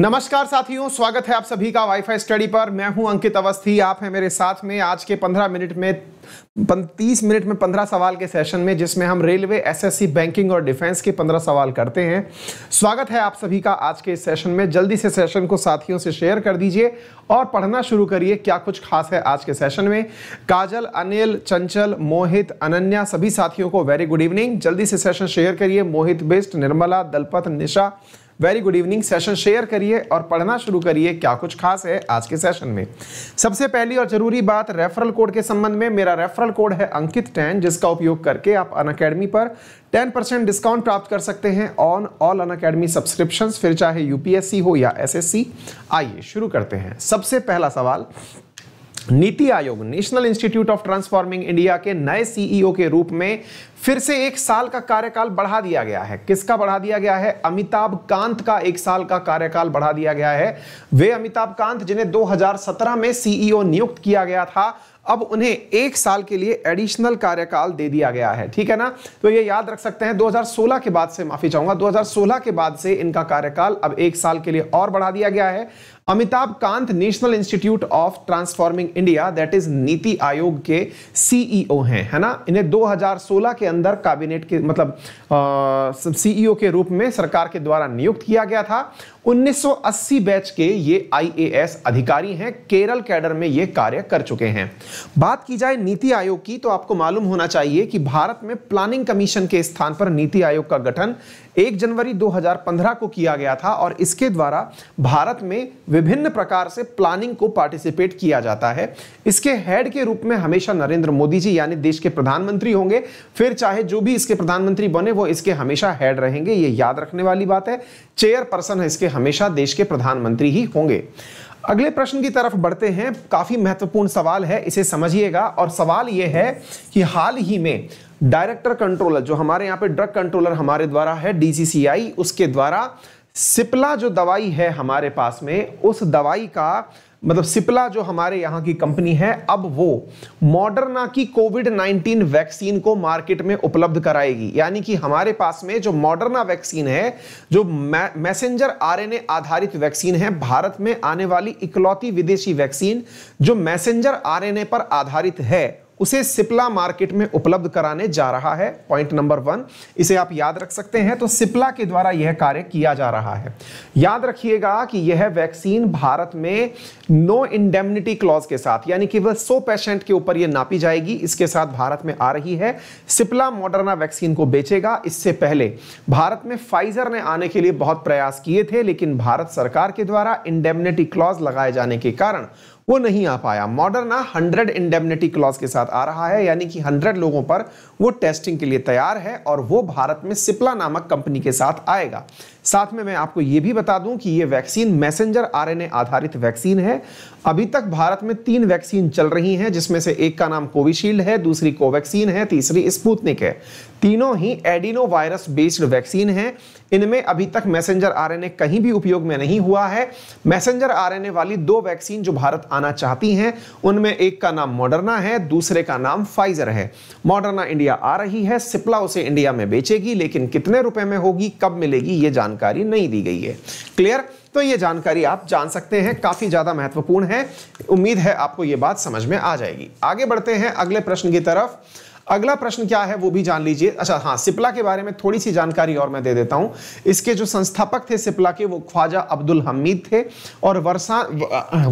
नमस्कार साथियों स्वागत है आप सभी का वाईफाई स्टडी पर मैं हूं अंकित अवस्थी आप हैं मेरे साथ में आज के 15 मिनट में तीस मिनट में पंद्रह सवाल के सेशन में जिसमें हम रेलवे एसएससी बैंकिंग और डिफेंस के पंद्रह सवाल करते हैं स्वागत है आप सभी का आज के इस सेशन में जल्दी से सेशन को साथियों से शेयर कर दीजिए और पढ़ना शुरू करिए क्या कुछ खास है आज के सेशन में काजल अनिल चंचल मोहित अनन्या सभी साथियों को वेरी गुड इवनिंग जल्दी से सेशन शेयर करिए Mohit Bisht Nirmala Dalpat Nisha very good evening session share करिए और पढ़ना शुरू करिए क्या कुछ खास है आज के सेशन में सबसे पहली और जरूरी बात रेफरल कोड के संबंध में मेरा रेफरल कोड है अंकित टेन जिसका उपयोग करके आप अन अकेडमी पर 10 परसेंट डिस्काउंट प्राप्त कर सकते हैं on all Unacademy subscription फिर चाहे यूपीएससी हो या एसएससी आइए शुरू करते हैं सबसे पहला सवाल NITI Aayog national institute of transforming India के नए सीईओ e के रूप में फिर से एक साल का कार्यकाल बढ़ा दिया गया है किसका बढ़ा दिया गया है अमिताभ कांत का एक साल का कार्यकाल बढ़ा दिया गया है वे अमिताभ कांत जिन्हें 2017 में सीईओ e नियुक्त किया गया था अब उन्हें एक साल के लिए एडिशनल कार्यकाल दे दिया गया है ठीक है ना तो ये याद रख सकते हैं 2016 के बाद से माफी चाहूंगा 2016 के बाद से इनका कार्यकाल अब एक साल के लिए और बढ़ा दिया गया है Amitabh Kant national institute of transforming India that is NITI Aayog के सीईओ e हैं है ना इन्हें 2016 के अंदर कैबिनेट के मतलब सीईओ e के रूप में सरकार के द्वारा नियुक्त किया गया था 1980 बैच के ये आईएएस अधिकारी हैं केरल कैडर में ये कार्य कर चुके हैं बात की जाए नीति आयोग की तो आपको मालूम होना चाहिए कि भारत में प्लानिंग कमीशन के स्थान पर नीति आयोग का गठन 1 जनवरी 2015 को किया गया था और इसके द्वारा भारत में विभिन्न प्रकार से प्लानिंग को पार्टिसिपेट किया जाता है इसके हेड के रूप में हमेशा नरेंद्र मोदी जी यानी देश के प्रधानमंत्री होंगे फिर चाहे जो भी इसके प्रधानमंत्री बने वो इसके हमेशा हेड रहेंगे ये याद रखने वाली बात है चेयर पर्सन इसके हमेशा देश के प्रधानमंत्री ही होंगे अगले प्रश्न की तरफ बढ़ते हैं काफी महत्वपूर्ण सवाल है इसे समझिएगा और सवाल यह है कि हाल ही में डायरेक्टर कंट्रोलर जो हमारे यहाँ पे ड्रग कंट्रोलर हमारे द्वारा है डीसीसीआई उसके द्वारा सिपला जो दवाई है हमारे पास में उस दवाई का मतलब सिपला जो हमारे यहाँ की कंपनी है अब वो मॉडर्ना की कोविड 19 वैक्सीन को मार्केट में उपलब्ध कराएगी यानी कि हमारे पास में जो मॉडर्ना वैक्सीन है जो मैसेंजर आरएनए आधारित वैक्सीन है भारत में आने वाली इकलौती विदेशी वैक्सीन जो मैसेंजर आरएनए पर आधारित है उसे सिप्ला मार्केट में उपलब्ध कराने जा रहा है पॉइंट नंबर वन इसे आप याद रख सकते हैं तो सिप्ला के द्वारा यह कार्य किया जा रहा है याद रखिएगा कि यह वैक्सीन भारत में नो इंडेमनिटी क्लॉज के साथ यानी कि वह सौ पेशेंट के ऊपर यह नापी जाएगी इसके साथ भारत में आ रही है सिप्ला मॉडर्ना वैक्सीन को बेचेगा इससे पहले भारत में फाइजर ने आने के लिए बहुत प्रयास किए थे लेकिन भारत सरकार के द्वारा इंडेमनिटी क्लॉज लगाए जाने के कारण वो नहीं आ पाया मॉडर्ना हंड्रेड इंडेमनिटी क्लॉज के साथ आ रहा है यानी कि हंड्रेड लोगों पर वो टेस्टिंग के लिए तैयार है और वो भारत में सिप्ला नामक कंपनी के साथ आएगा साथ में मैं आपको ये भी बता दूं कि ये वैक्सीन मैसेंजर आरएनए आधारित वैक्सीन है अभी तक भारत में तीन वैक्सीन चल रही हैं जिसमें से एक का नाम कोविशील्ड है दूसरी कोवैक्सीन है तीसरी स्पूतनिक है तीनों ही एडिनो वायरस बेस्ड वैक्सीन हैं इनमें अभी तक मैसेंजर आरएनए कहीं भी उपयोग में नहीं हुआ है मैसेंजर आरएनए वाली दो वैक्सीन जो भारत आना चाहती हैं उनमें एक का नाम मॉडर्ना है दूसरे का नाम फाइजर है मॉडर्ना इंडिया आ रही है सिप्ला उसे इंडिया में बेचेगी लेकिन कितने रुपए में होगी कब मिलेगी ये जानकारी नहीं दी गई है क्लियर तो ये जानकारी आप जान सकते हैं काफी ज्यादा महत्वपूर्ण है उम्मीद है आपको ये बात समझ में आ जाएगी आगे बढ़ते हैं अगले प्रश्न की तरफ अगला प्रश्न क्या है वो भी जान लीजिए अच्छा हाँ सिप्ला के बारे में थोड़ी सी जानकारी और मैं दे देता हूं इसके जो संस्थापक थे सिप्ला के वो ख्वाजा अब्दुल हमीद थे और वर्षा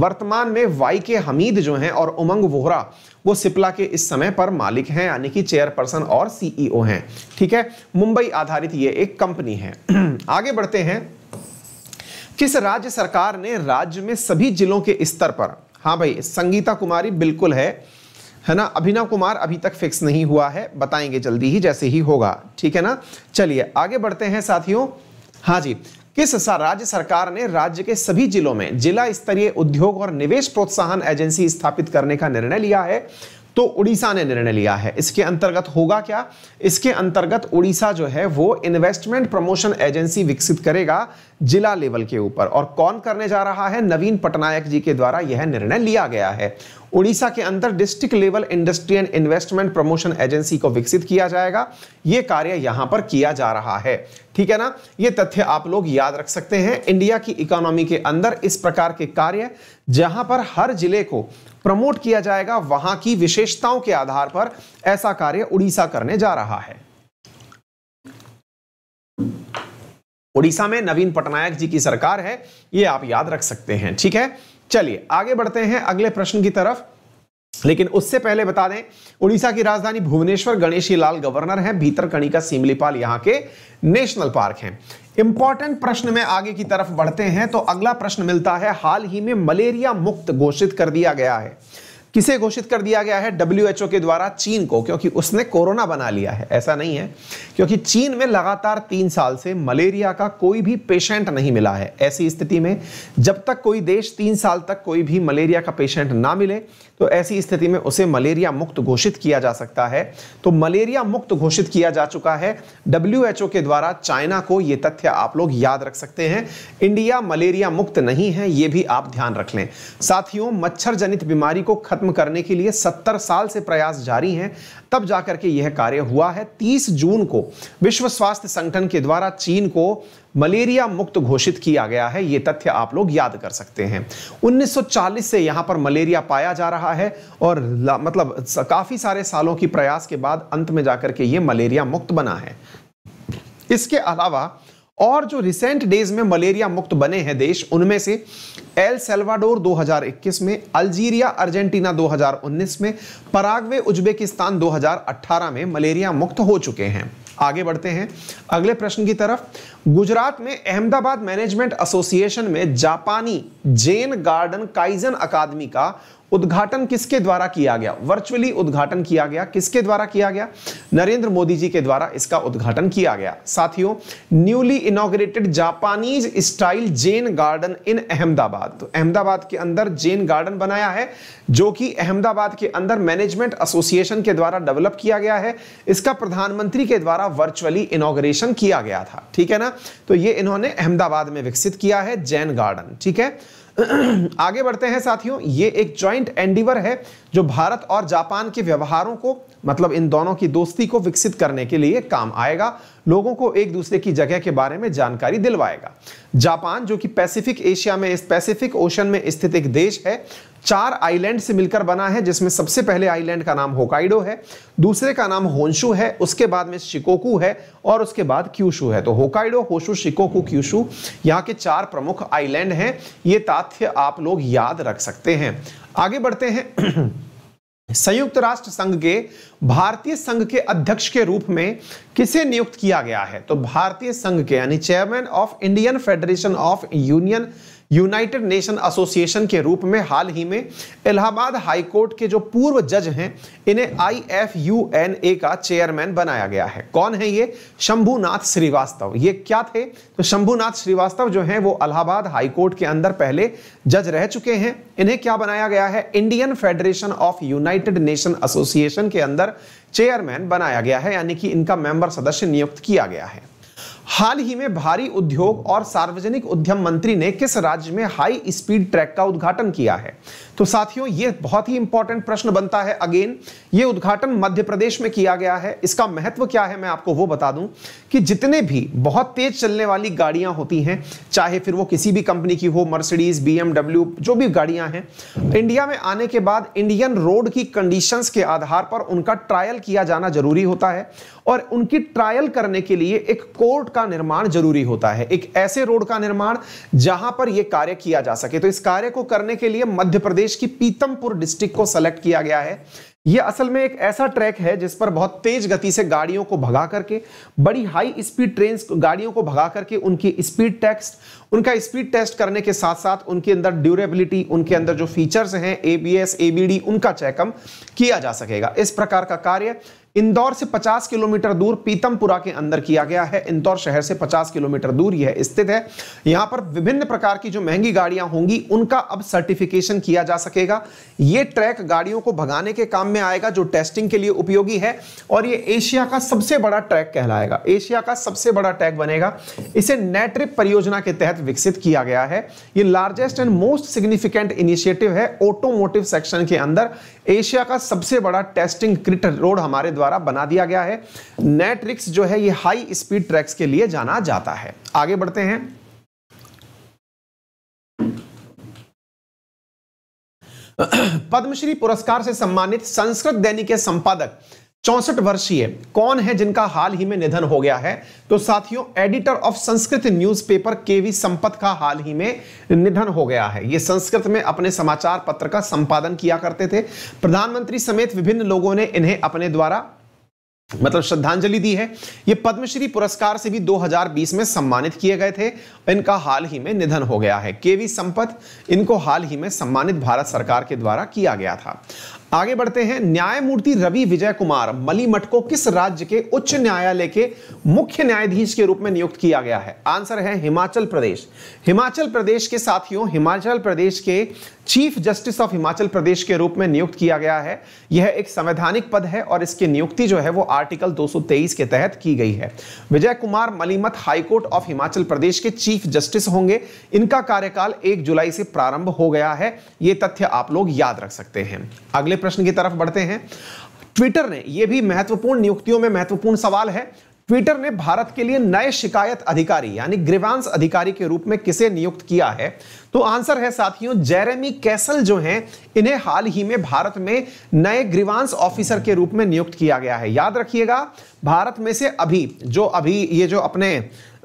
वर्तमान में वाई के हमीद जो हैं और उमंग वोहरा वो सिप्ला के इस समय पर मालिक हैं यानी कि चेयरपर्सन और सीईओ हैं ठीक है मुंबई आधारित ये एक कंपनी है आगे बढ़ते हैं किस राज्य सरकार ने राज्य में सभी जिलों के स्तर पर हाँ भाई संगीता कुमारी बिल्कुल है है ना अभिनव कुमार अभी तक फिक्स नहीं हुआ है बताएंगे जल्दी ही जैसे ही होगा ठीक है ना चलिए आगे बढ़ते हैं साथियों हाँ जी किस राज्य सरकार ने राज्य के सभी जिलों में जिला स्तरीय उद्योग और निवेश प्रोत्साहन एजेंसी स्थापित करने का निर्णय लिया है तो उड़ीसा ने निर्णय लिया है इसके अंतर्गत होगा क्या इसके अंतर्गत उड़ीसा जो है वो इन्वेस्टमेंट प्रमोशन एजेंसी विकसित करेगा जिला लेवल के ऊपर और कौन करने जा रहा है नवीन पटनायक जी के द्वारा यह निर्णय लिया गया है उड़ीसा के अंदर district level industry and investment promotion agency को विकसित किया जाएगा यह कार्य यहां पर किया जा रहा है ठीक है ना ये तथ्य आप लोग याद रख सकते हैं इंडिया की इकोनॉमी के अंदर इस प्रकार के कार्य जहां पर हर जिले को प्रमोट किया जाएगा वहां की विशेषताओं के आधार पर ऐसा कार्य उड़ीसा करने जा रहा है उड़ीसा में नवीन पटनायक जी की सरकार है ये आप याद रख सकते हैं ठीक है चलिए आगे बढ़ते हैं अगले प्रश्न की तरफ लेकिन उससे पहले बता दें उड़ीसा की राजधानी भुवनेश्वर गणेशी लाल गवर्नर हैं कणिका सीमलीपाल यहां के नेशनल पार्क हैं इंपॉर्टेंट प्रश्न में आगे की तरफ बढ़ते हैं तो अगला प्रश्न मिलता है हाल ही में मलेरिया मुक्त घोषित कर दिया गया है किसे घोषित कर दिया गया है डब्ल्यू के द्वारा चीन को क्योंकि उसने कोरोना बना लिया है ऐसा नहीं है क्योंकि चीन में लगातार तीन साल से मलेरिया का कोई भी पेशेंट नहीं मिला है ऐसी स्थिति में जब तक कोई देश तीन साल तक कोई भी मलेरिया का पेशेंट ना मिले तो ऐसी स्थिति में उसे मलेरिया मुक्त घोषित किया जा सकता है तो मलेरिया मुक्त घोषित किया जा चुका है डब्ल्यू के द्वारा चाइना को यह तथ्य आप लोग याद रख सकते हैं इंडिया मलेरिया मुक्त नहीं है यह भी आप ध्यान रख लें साथियों मच्छर जनित बीमारी को खत्म खत्म करने के लिए सत्तर साल से प्रयास जारी हैं तब जाकर के यह कार्य हुआ है 30 जून को विश्व स्वास्थ्य संगठन के द्वारा चीन को मलेरिया मुक्त घोषित किया गया है ये तथ्य आप लोग याद कर सकते हैं 1940 से यहां पर मलेरिया पाया जा रहा है और मतलब काफ़ी सारे सालों की प्रयास के बाद अंत में जाकर के ये मलेरिया मुक्त बना है इसके अलावा और जो रिसेंट डेज में मलेरिया मुक्त बने हैं देश उनमें से एल सेल्वाडोर 2021 में अल्जीरिया अर्जेंटीना 2019 में पराग्वे उज्बेकिस्तान 2018 में मलेरिया मुक्त हो चुके हैं आगे बढ़ते हैं अगले प्रश्न की तरफ गुजरात में अहमदाबाद मैनेजमेंट एसोसिएशन में जापानी जेन गार्डन काइजन अकादमी का उद्घाटन किसके द्वारा किया गया वर्चुअली उद्घाटन किया गया किसके द्वारा किया गया नरेंद्र मोदी जी के द्वारा इसका उद्घाटन किया गया साथियों newly inaugurated Japanese style zen garden in Ahmedabad तो अहमदाबाद के अंदर जेन गार्डन बनाया है जो कि अहमदाबाद के अंदर मैनेजमेंट एसोसिएशन के द्वारा डेवलप किया गया है इसका प्रधानमंत्री के द्वारा वर्चुअली इनोग्रेशन किया गया था ठीक है ना तो ये इन्होंने अहमदाबाद में विकसित किया है जैन गार्डन ठीक है आगे बढ़ते हैं साथियों ये एक ज्वाइंट एंडिवर है जो भारत और जापान के व्यवहारों को मतलब इन दोनों की दोस्ती को विकसित करने के लिए काम आएगा लोगों को एक दूसरे की जगह के बारे में जानकारी दिलवाएगा जापान जो कि पैसिफिक एशिया में इस पैसिफिक ओशन में स्थित एक देश है चार आइलैंड से मिलकर बना है जिसमें सबसे पहले आइलैंड का नाम होकाइडो है दूसरे का नाम होन्शु है उसके बाद में शिकोकू है और उसके बाद क्यूशू है तो होकाइडो होशु शिकोकू क्यूशू यहाँ के चार प्रमुख आइलैंड हैं ये तथ्य आप लोग याद रख सकते हैं आगे बढ़ते हैं संयुक्त राष्ट्र संघ के भारतीय संघ के अध्यक्ष के रूप में किसे नियुक्त किया गया है तो भारतीय संघ के यानी chairman of Indian federation of union united nation association के रूप में हाल ही में इलाहाबाद हाईकोर्ट के जो पूर्व जज हैं इन्हें I F U N A का चेयरमैन बनाया गया है कौन है ये शंभुनाथ श्रीवास्तव ये क्या थे तो शंभुनाथ श्रीवास्तव जो हैं वो इलाहाबाद हाईकोर्ट के अंदर पहले जज रह चुके हैं इन्हें क्या बनाया गया है Indian federation of united nation association के अंदर चेयरमैन बनाया गया है यानी कि इनका मेंबर सदस्य नियुक्त किया गया है हाल ही में भारी उद्योग और सार्वजनिक उद्यम मंत्री ने किस राज्य में हाई स्पीड ट्रैक का उद्घाटन किया है तो साथियों ये बहुत ही इंपॉर्टेंट प्रश्न बनता है अगेन ये उद्घाटन मध्य प्रदेश में किया गया है इसका महत्व क्या है मैं आपको वो बता दूं कि जितने भी बहुत तेज चलने वाली गाड़ियां होती हैं चाहे फिर वो किसी भी कंपनी की हो मर्सिडीज बी जो भी गाड़ियां हैं इंडिया में आने के बाद इंडियन रोड की कंडीशंस के आधार पर उनका ट्रायल किया जाना जरूरी होता है और उनकी ट्रायल करने के लिए एक कोर्ट का निर्माण जरूरी होता है एक ऐसे रोड का निर्माण जहां पर यह कार्य किया जा सके तो इस कार्य को करने के लिए मध्य प्रदेश की पीतमपुर डिस्ट्रिक्ट को सेलेक्ट किया गया है यह असल में एक ऐसा ट्रैक है जिस पर बहुत तेज गति से गाड़ियों को भगा करके बड़ी हाई स्पीड ट्रेन गाड़ियों को भगा करके उनकी स्पीड टेक्स्ट उनका स्पीड टेस्ट करने के साथ साथ उनके अंदर ड्यूरेबिलिटी उनके अंदर जो फीचर्स हैं एबीएस एबीडी उनका चेकअप किया जा सकेगा इस प्रकार का कार्य इंदौर से 50 किलोमीटर दूर पीतमपुरा के अंदर किया गया है इंदौर शहर से 50 किलोमीटर दूर यह स्थित है यहां पर विभिन्न प्रकार की जो महंगी गाड़ियां होंगी उनका अब सर्टिफिकेशन किया जा सकेगा यह ट्रैक गाड़ियों को भगाने के काम में आएगा जो टेस्टिंग के लिए उपयोगी है और यह एशिया का सबसे बड़ा ट्रैक कहलाएगा एशिया का सबसे बड़ा ट्रैक बनेगा इसे नेट्रिप परियोजना के तहत विकसित किया गया है ये largest and most significant initiative है ऑटोमोटिव सेक्शन के अंदर एशिया का सबसे बड़ा टेस्टिंग क्रिट रोड हमारे द्वारा बना दिया गया है नेटरिक्स जो है ये हाई स्पीड ट्रैक्स के लिए जाना जाता है आगे बढ़ते हैं पद्मश्री पुरस्कार से सम्मानित संस्कृत दैनिक के संपादक चौसठ वर्षीय कौन है जिनका हाल ही में निधन हो गया है तो साथियों editor of Sanskrit newspaper KV Sampath का हाल ही में निधन हो गया है ये संस्कृत में अपने समाचार पत्र का संपादन किया करते थे प्रधानमंत्री समेत विभिन्न लोगों ने इन्हें अपने द्वारा मतलब श्रद्धांजलि दी है ये पद्मश्री पुरस्कार से भी 2020 में सम्मानित किए गए थे इनका हाल ही में निधन हो गया है केवी संपत इनको हाल ही में सम्मानित भारत सरकार के द्वारा किया गया था आगे बढ़ते हैं न्यायमूर्ति रवि विजय कुमार मलिमठ को किस राज्य के उच्च न्यायालय के मुख्य न्यायाधीश के रूप में नियुक्त किया गया है आंसर है हिमाचल प्रदेश हिमाचल प्रदेश के साथियों हिमाचल प्रदेश के chief justice of Himachal Pradesh के रूप में नियुक्त किया गया है यह एक संवैधानिक पद है और इसकी नियुक्ति जो है वो आर्टिकल 223 के तहत की गई है विजय कुमार मलिमत हाईकोर्ट ऑफ हिमाचल प्रदेश के चीफ जस्टिस होंगे इनका कार्यकाल 1 जुलाई से प्रारंभ हो गया है ये तथ्य आप लोग याद रख सकते हैं अगले प्रश्न की तरफ बढ़ते हैं ट्विटर ने यह भी महत्वपूर्ण नियुक्तियों में महत्वपूर्ण सवाल है ट्विटर ने भारत के लिए नए शिकायत अधिकारी यानी ग्रीवांश अधिकारी के रूप में किसे नियुक्त किया है तो आंसर है साथियों जेरेमी कैसल जो हैं इन्हें हाल ही में भारत में नए ग्रीवांश ऑफिसर के रूप में नियुक्त किया गया है याद रखिएगा भारत में से अभी जो अभी ये जो अपने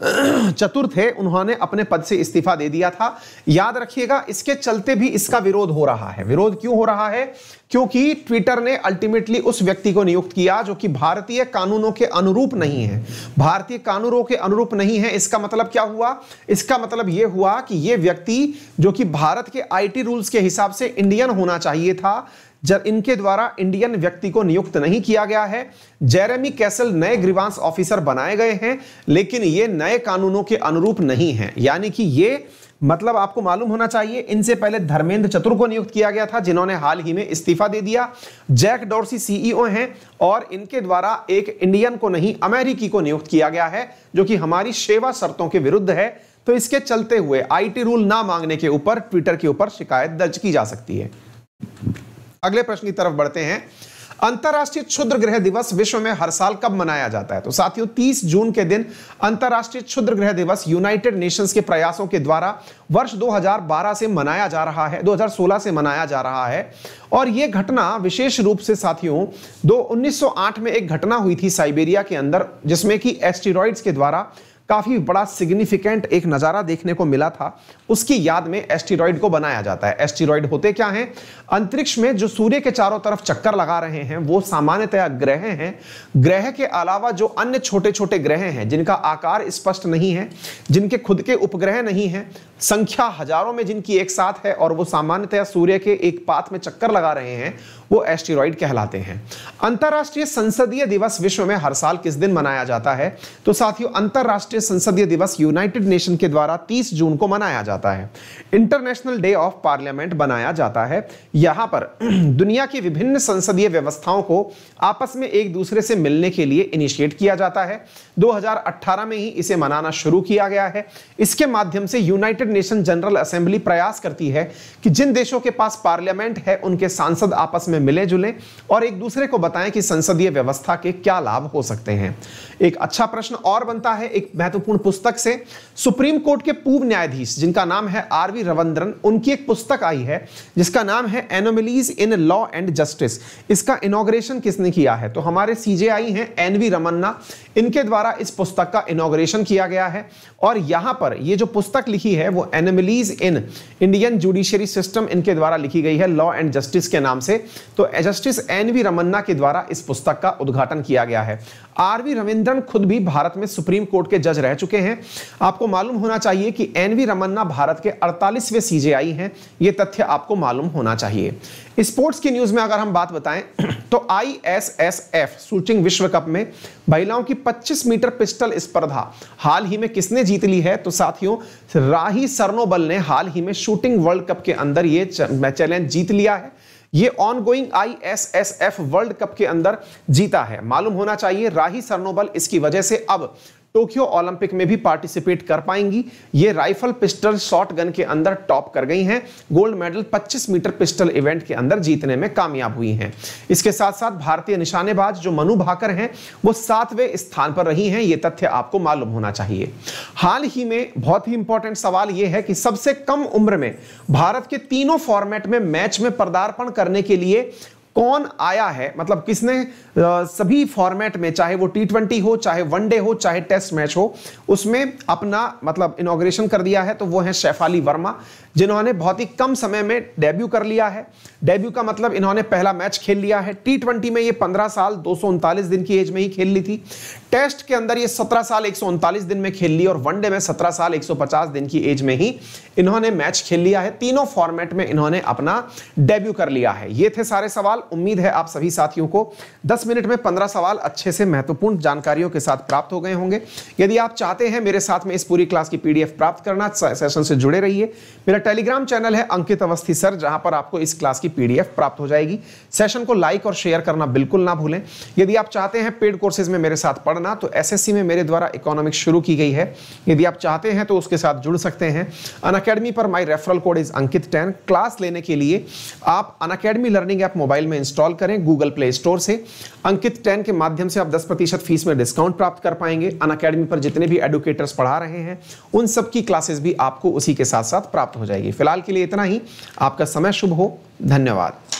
चतुर थे उन्होंने अपने पद से इस्तीफा दे दिया था याद रखिएगा इसके चलते भी इसका विरोध हो रहा है विरोध क्यों हो रहा है क्योंकि ट्विटर ने अल्टीमेटली उस व्यक्ति को नियुक्त किया जो कि भारतीय कानूनों के अनुरूप नहीं है भारतीय कानूनों के अनुरूप नहीं है इसका मतलब क्या हुआ इसका मतलब यह हुआ कि यह व्यक्ति जो कि भारत के आईटी रूल्स के हिसाब से इंडियन होना चाहिए था जब इनके द्वारा इंडियन व्यक्ति को नियुक्त नहीं किया गया है जेरेमी कैसल नए ग्रीवांश ऑफिसर बनाए गए हैं लेकिन ये नए कानूनों के अनुरूप नहीं है यानी कि ये मतलब आपको मालूम होना चाहिए इनसे पहले धर्मेंद्र चतुर को नियुक्त किया गया था जिन्होंने हाल ही में इस्तीफा दे दिया जैक डोरसी सीईओ हैं और इनके द्वारा एक इंडियन को नहीं अमेरिकी को नियुक्त किया गया है जो कि हमारी सेवा शर्तों के विरुद्ध है तो इसके चलते हुए आईटी रूल ना मांगने के ऊपर ट्विटर के ऊपर शिकायत दर्ज की जा सकती है अगले प्रश्न की तरफ बढ़ते हैं अंतर्राष्ट्रीय क्षुद्र ग्रह दिवस विश्व में हर साल कब मनाया जाता है तो साथियों 30 जून के दिन अंतर्राष्ट्रीय क्षुद्र ग्रह दिवस यूनाइटेड नेशंस के प्रयासों के द्वारा वर्ष 2012 से मनाया जा रहा है 2016 से मनाया जा रहा है और यह घटना विशेष रूप से साथियों दो 1908 में एक घटना हुई थी साइबेरिया के अंदर जिसमें कि एस्टेरॉइड्स के द्वारा काफ़ी बड़ा सिग्निफिकेंट एक नज़ारा देखने को मिला था उसकी याद में एस्टीरॉयड को बनाया जाता है एस्टीरॉयड होते क्या हैं अंतरिक्ष में जो सूर्य के चारों तरफ चक्कर लगा रहे हैं वो सामान्यतया ग्रह हैं ग्रह के अलावा जो अन्य छोटे छोटे ग्रह हैं जिनका आकार स्पष्ट नहीं है जिनके खुद के उपग्रह नहीं है संख्या हजारों में जिनकी एक साथ है और वो सामान्यतया सूर्य के एक पाथ में चक्कर लगा रहे हैं वो एस्टेरॉइड कहलाते हैं अंतर्राष्ट्रीय संसदीय दिवस विश्व में हर साल किस दिन मनाया जाता है तो साथियों अंतर्राष्ट्रीय संसदीय दिवस यूनाइटेड नेशन के द्वारा 30 जून को मनाया जाता है इंटरनेशनल डे ऑफ पार्लियामेंट बनाया जाता है यहां पर दुनिया की विभिन्न संसदीय व्यवस्थाओं को आपस में एक दूसरे से मिलने के लिए इनिशिएट किया जाता है 2018 में ही इसे मनाना शुरू किया गया है इसके माध्यम से यूनाइटेड नेशन जनरल असेंबली प्रयास करती है कि जिन देशों के पास पार्लियामेंट है उनके सांसद आपस में में मिले जुले और एक दूसरे को बताएं कि संसदीय व्यवस्था के क्या लाभ हो सकते हैं एक अच्छा प्रश्न और बनता है एक महत्वपूर्ण पुस्तक से सुप्रीम कोर्ट के पूर्व न्यायाधीश जिनका नाम है आर वी रवंद्रन उनकी एक पुस्तक आई है जिसका नाम है anomalies in law and justice इसका इनोग्रेशन किसने किया है तो हमारे सीजे आई है एन वी रमन्ना इनके द्वारा इस पुस्तक का इनोग्रेशन किया गया है और यहां पर ये जो पुस्तक लिखी है वो anomalies in Indian judiciary system इनके द्वारा लिखी गई है लॉ एंड जस्टिस के नाम से तो जस्टिस एन वी रमन्ना के द्वारा इस पुस्तक का उद्घाटन किया गया है आर वी रविंद्रन खुद भी भारत में सुप्रीम कोर्ट के जज रह चुके हैं आपको मालूम होना चाहिए कि एन वी रमन्ना भारत के 48वें सीजेआई हैं ये तथ्य आपको मालूम होना चाहिए स्पोर्ट्स की न्यूज में अगर हम बात बताएं तो I S S F shooting विश्व कप में महिलाओं की 25 मीटर पिस्टल स्पर्धा हाल ही में किसने जीत ली है तो साथियों राही सरनोबल ने हाल ही में शूटिंग वर्ल्ड कप के अंदर ये चैलेंज जीत लिया है ये ongoing ISSF world cup के अंदर जीता है मालूम होना चाहिए राही सरनोबल इसकी वजह से अब टोक्यो ओलंपिक में भी पार्टिसिपेट कर पाएंगी ये राइफल पिस्टल गन के अंदर टॉप कर गई हैं gold medal 25 metre pistol event के अंदर जीतने में कामयाब हुई हैं इसके साथ साथ भारतीय निशानेबाज जो मनु भाकर हैं वो सातवें स्थान पर रही हैं ये तथ्य आपको मालूम होना चाहिए हाल ही में बहुत ही इंपॉर्टेंट सवाल ये है कि सबसे कम उम्र में भारत के तीनों फॉर्मेट में मैच में पदार्पण करने के लिए कौन आया है मतलब किसने सभी फॉर्मेट में चाहे वो टी ट्वेंटी हो चाहे वनडे हो चाहे टेस्ट मैच हो उसमें अपना मतलब इनोग्रेशन कर दिया है तो वो है शेफाली वर्मा जिन्होंने बहुत ही कम समय में डेब्यू कर लिया है डेब्यू का मतलब इन्होंने पहला मैच खेल लिया है टी ट्वेंटी में ये पंद्रह साल दो दिन की एज में ही खेल ली थी टेस्ट के अंदर ये सत्रह साल एक दिन में खेल ली और वनडे में सत्रह साल 150 दिन की एज में ही इन्होंने मैच खेल लिया है तीनों फॉर्मेट में इन्होंने अपना डेब्यू कर लिया है ये थे सारे सवाल उम्मीद है आप सभी साथियों को दस मिनट में पंद्रह सवाल अच्छे से महत्वपूर्ण जानकारियों के साथ प्राप्त हो गए होंगे यदि आप चाहते हैं मेरे साथ में इस पूरी क्लास की पीडीएफ प्राप्त करना सेशन से जुड़े रहिए मेरा टेलीग्राम चैनल है अंकित अवस्थी सर जहां पर आपको इस क्लास की पीडीएफ प्राप्त हो जाएगी सेशन को लाइक और शेयर करना बिल्कुल ना भूलें यदि आप चाहते हैं पेड कोर्सेज में मेरे साथ पढ़ना तो एसएससी में मेरे द्वारा इकोनॉमिक्स शुरू की गई है यदि आप चाहते हैं तो उसके साथ जुड़ सकते हैं अन पर my referral code is Ankit ten class लेने के लिए आप अन लर्निंग ऐप मोबाइल में इंस्टॉल करें गूगल प्ले स्टोर से अंकित टेन के माध्यम से आप दस प्रतिशत फीस में डिस्काउंट प्राप्त कर पाएंगे अन पर जितने भी एडुकेटर्स पढ़ा रहे हैं उन सबकी क्लासेस भी आपको उसी के साथ साथ प्राप्त हो जाए जाएगी फिलहाल के लिए इतना ही आपका समय शुभ हो धन्यवाद